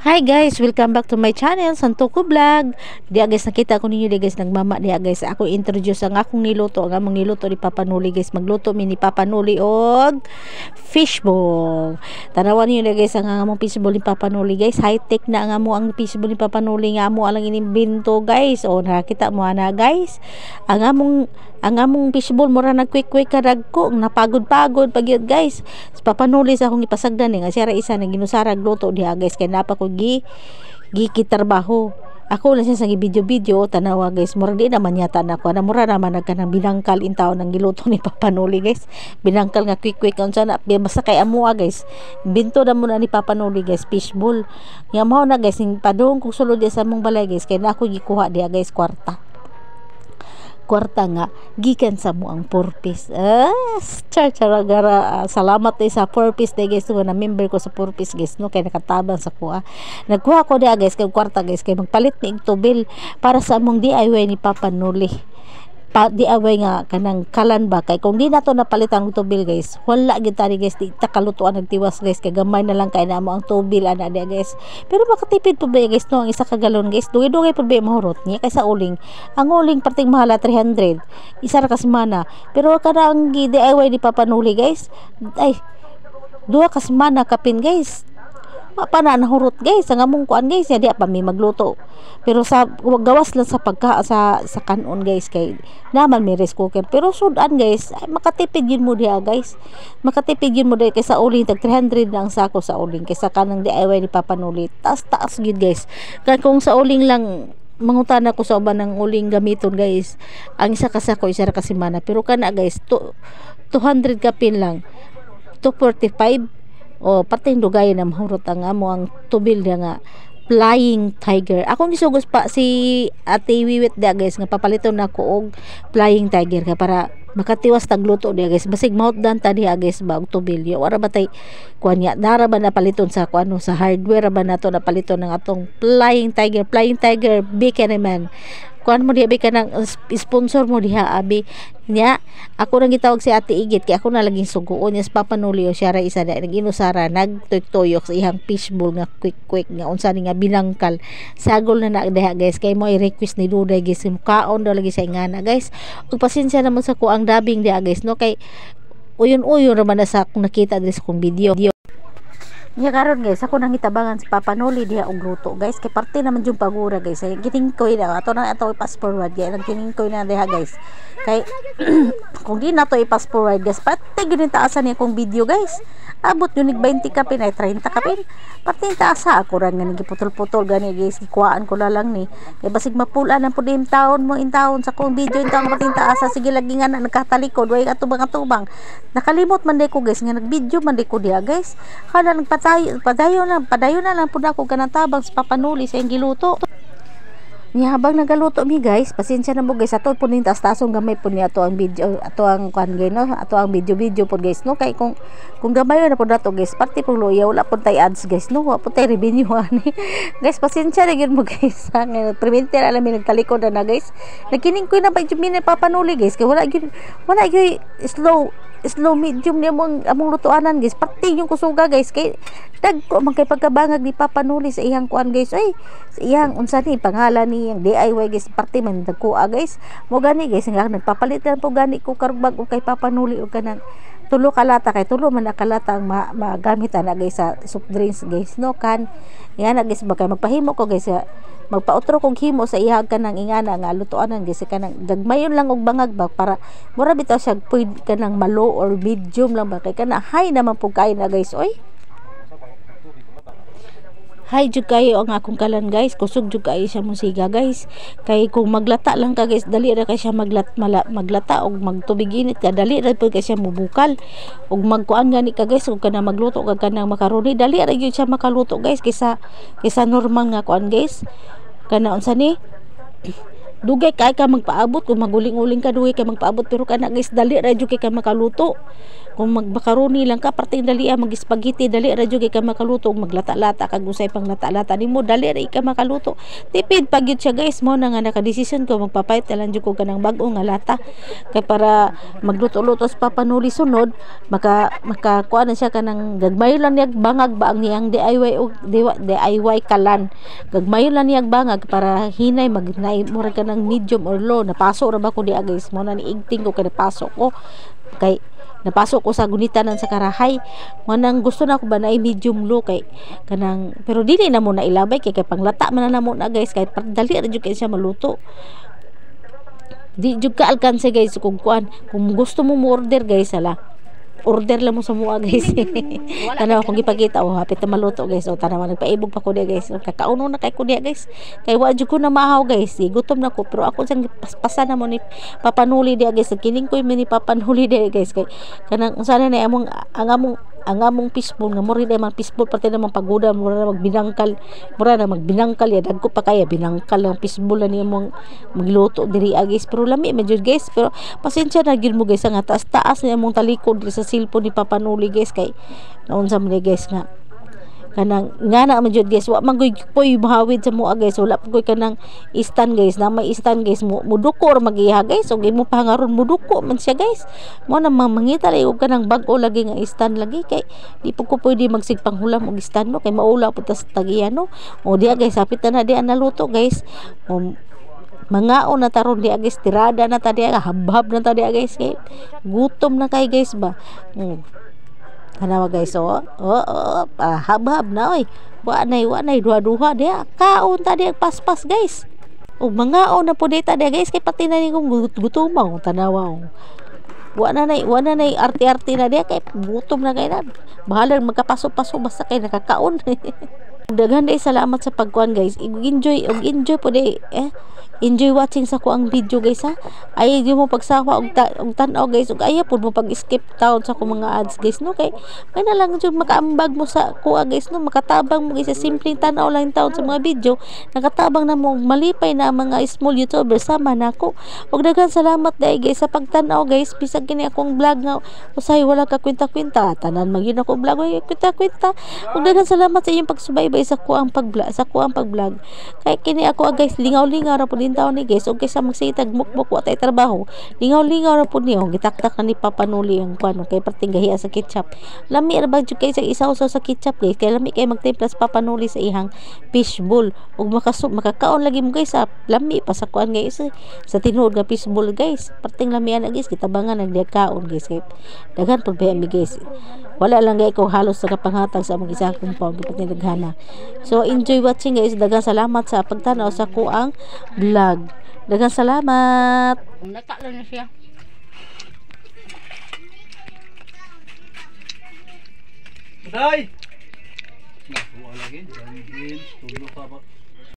Hi guys, welcome back to my channel, Santuko Vlog. Diya guys, nakita ko ninyo di guys, nagmama diya guys. Ako introduce ang akong niluto, ang among niluto ni Papa Nuli guys. Magluto mi ni Papa Nuli og fishball. Tanawan niyo di guys ang among fishball ni Papa Nuli guys. High tech na ang among ang fishball ni Papa Nuli nga amo alang binto guys. O nakita mo ana guys. Ang among ang among fishbowl mura nagkwik quick karag ko napagod-pagod pagyud guys papanuli akong ipasagdan eh. nga siya isa na ginusarag gluto diha guys kay napa ko gi gikitarbaho ako lang siya sa video-video tanawa guys mura di naman yata na ako na mura naman nagka ng binangkal in taon ng giluto ni Papanuli guys binangkal nga quick quick on sana basta kay amua guys binto na muna ni Papanuli guys fishbowl nga mao na guys ning padung kung sulod sa mong balay guys kay na ako gikuha diya guys kwarta kwarta nga gikan sa mo ang purpose as char char gara ah, salamat day eh sa purpose day guys nga na member ko sa purpose guys no kay nakatabang sa kuha nagkuha ko dia ah, guys kay kwarta guys kay magpalit ni ig tubil para sa among DIY ni Papa Nuli pa away nga kanang kalan ba kay kung di nato napalitan ang tubil guys wala gitari guys di ta kalutuan ang guys kay gamay na lang kay na mo ang tubil ana dia guys pero makatipid po ba guys no ang isa ka galon guys dugay-dugay po ba mahurot niya sa uling ang uling parting mahala 300 isa ra ka semana pero kada di DIY di papanuli guys ay duha ka semana kapin guys Mapana nahurot guys, ang among kuan guys, ya, di pa mi magluto. Pero sa wag gawas lang sa pagka sa sa kanon guys kay naman may rice cooker. Pero sudan guys, ay, makatipid yun mo diha guys. Makatipid yun mo diha kaysa uling tag 300 lang sako sa uling kaysa kanang DIY ni papanulit. Taas taas gid guys. kay kung sa uling lang mangutan ako sa uban ng uling gamiton guys ang isa kasi ko isa ra kasi mana pero kana guys to, 200 kapin lang 245 o pating dugay na mahurot ang amo ang tubil niya nga flying tiger. akong isugos pa si Ate Wiwit da guys nga papaliton na ko og flying tiger ka para makatiwas tagluto niya guys basig mouth dan ta niya guys bag og yo ara batay kuanya dara ba na paliton sa kuano sa hardware ba nato na paliton ng atong flying tiger flying tiger big kuan mo diha abi kanang sponsor mo diha abi nya ako nang gitawag si Ate Igit kay ako na laging sugoon yes papanulyo siya ra isa da nag nagtuyok sa ihang fishbowl nga quick quick nga unsa ni nga bilangkal sagol na na diha guys kay mo i-request ni Duday guys kaon daw lagi sa ingana guys ug pasensya na mo sa ko ang dabing diha guys no kay uyon-uyon ra man sa akong nakita dres kong video niya karon guys ako nang itabangan si Papa Noli diha og luto guys kay parte naman jung pagura guys ay gitingkoy na ato na ato i-pass forward guys nang tiningkoy na diha guys kay kung di na to i-pass forward guys parte gyud taasan niya kong video guys abot yun 20 kapin ay 30 kapin parte taasa ako ran nga nagiputol-putol gani guys gikuhaan ko lang ni kay basig mapulan ang pudim taon mo in taon sa kong video in taon parte taasa sige lagi nga na nagkatalikod way atubang-atubang nakalimot man day ko guys nga nagvideo man ko diha guys kada nagpat padayo, padayo na, padayo na lang pud ako tabang sa papanuli sa giluto. Ni habang nagaluto mi guys, pasensya na mo guys ato pud ning tasong gamay pud ni ato ang video, ato ang kuan gay no, ato ang video-video pud guys no kay kung kung gamay na pud ato guys, parte pud loya wala pud tay ads guys no, wala pud tay revenue ani. guys, pasensya na gyud mo guys. Ang preventer alam mi nagtalikod na, na guys. Nagkining ko na ba jud mi papanuli guys kay wala gyud wala gyud slow slow medium ni mong among lutuanan guys pati yung kusuga guys kay dagko man kay pagkabangag ni papanuli sa iyang kuan guys ay sa iyang unsa ni pangalan ni yang DIY guys pati man dagko ah, guys mo gani guys nga nagpapalit lang po gani ko karug bag kay papanuli Nuli og kanang tulo kalata kay tulo man kalata ang ma magamitan guys sa soup drinks guys no kan yan na guys bakay magpahimo ko guys magpautro kong himo sa ihag ka ng ingana nga lutoanan guys ka ng gagmayon lang og bangag bag para mura bitaw siya pwede ka ng malo or medium lang ba kay kana high naman pug na guys oy Hi jud kayo ang akong kalan guys. Kusog jud kayo siya musiga guys. Kay kung maglata lang ka guys, dali ra kay siya maglat mala, maglata og magtubig init ka dali ra pud kay siya mubukal. Og magkuan gani ka guys, ug kana magluto kag kana makaroni, dali ra gyud siya makaluto guys kaysa kaysa normal nga kuan guys. Kana unsa ni? dugay kay ka magpaabot kung maguling-uling ka dugay kay magpaabot pero kana guys dali ra jud kay ka makaluto kung magbakaroni lang ka parte dali ah, mag dali ra jud kay makaluto kung maglata-lata kag usay pang lata-lata nimo dali ra ka makaluto tipid pag yun siya guys mo na nga naka-decision ko magpapayat lang jud ko kanang bag-o nga lata kay para magluto-luto sa papanuli sunod maka makakuha na siya kanang gagmay lang niyag bangag ba ang niyang DIY o DIY kalan gagmay lang niyag bangag para hinay mag murag ka ng medium or low napaso ra ba ko di guys mo na niigting ko kay napaso ko kay napaso ko sa gunita nan sa karahay manang gusto na ko ba na medium low kay kanang pero dili na mo na ilabay kay kay panglata man na mo na guys kay dali ra jud kay siya maluto di jud ka alkanse guys kung kuan kung gusto mo mo order guys ala order lang mo sa mua guys tanaw akong gipakita oh hapit na maluto guys oh tanaw nagpaibog pa ko niya guys oh, kakauno na kay ko diya guys kay wa jud ko na mahaw guys eh. gutom na ko pero ako sang paspasa na mo ni papanuli diya guys kining ko mi ni papanuli diya guys kay kanang sana na ni among ang among ang among peaceful nga murid ay man peaceful parte na man pagoda mura na magbinangkal mura na magbinangkal ya dagko pa kaya binangkal ang peaceful ani among magluto diri ah, guys pero lami man guys pero pasensya na gyud mo guys nga taas taas ni among talikod sa cellphone ni papanuli guys kay sa mga guys nga kanang nga na man guys wa man gyud poy bahawid sa mua guys wala poy kanang istan guys na may istan guys mo mudukor magiha guys og imo pangaron muduko man siya guys mo na mangita lay og kanang bag-o lagi nga istan lagi kay di po ko pwede magsigpang hulam og istan mo kay maula po ta sa tagiya no o diya guys hapit na diya naluto guys o, mga na taron diya guys tirada na ta diya habhab na ta diya guys kay gutom na kay guys ba mm. Panawa guys, oh. oh, oh, oh, ah, hab-hab na, oy. Wanay, wanay, duha-duha, dia. Kaon ta, dia, pas-pas, guys. O, oh, mga on na po data, dia, guys, kay pati na ni kong gutumaw, tanawa, oh. Wana na, wana na, arte-arte na, dia, kay gutom na, kay na. Bahalang magkapaso-paso, basta kay nakakaon. daghan day salamat sa pagkuan guys enjoy og enjoy po day eh enjoy watching sa ko ang video guys ha ay di mo pagsawa og, ta og tan-aw guys ug ayaw pud mo pag skip down sa ko mga ads guys no kay kay na lang jud makaambag mo sa kuha guys no makatabang mo guys sa simpleng tan-aw lang taon sa mga video nakatabang na mo malipay na mga small youtuber sama na ko og daghan salamat day guys sa pagtan-aw guys bisag kini akong vlog nga usay wala ka kwenta-kwenta tanan magyud ako vlog kwenta-kwenta og daghan salamat sa inyong pagsubaybay kay sa ko ang pagblog sa ko ang pagblog kay kini ako ah, guys lingaw-lingaw ra pud daw ni guys og kay sa magsitag mukmuk wa tay trabaho lingaw-lingaw ra pud niyo oh. gitaktak na ni papanuli ang kuno oh. kay gahi sa ketchup lami ra ba jud kay sa isaw sa ketchup guys kay lami kay magtemplas papanuli sa ihang fishbowl og makasup makakaon lagi mo guys sa lami pa sa kuan guys eh. sa tinuod nga fishbowl guys perting lamian na guys kitabangan nagdakaon guys kay daghan pud guys wala lang gay ko halos sa kapanghatag sa among isang compound dapat ni So enjoy watching guys. Daghang salamat sa pagtanaw sa kuang vlog. Daghang salamat. Nakalo na siya. Day! Nakuha lagi. Dahil tulog ka ba?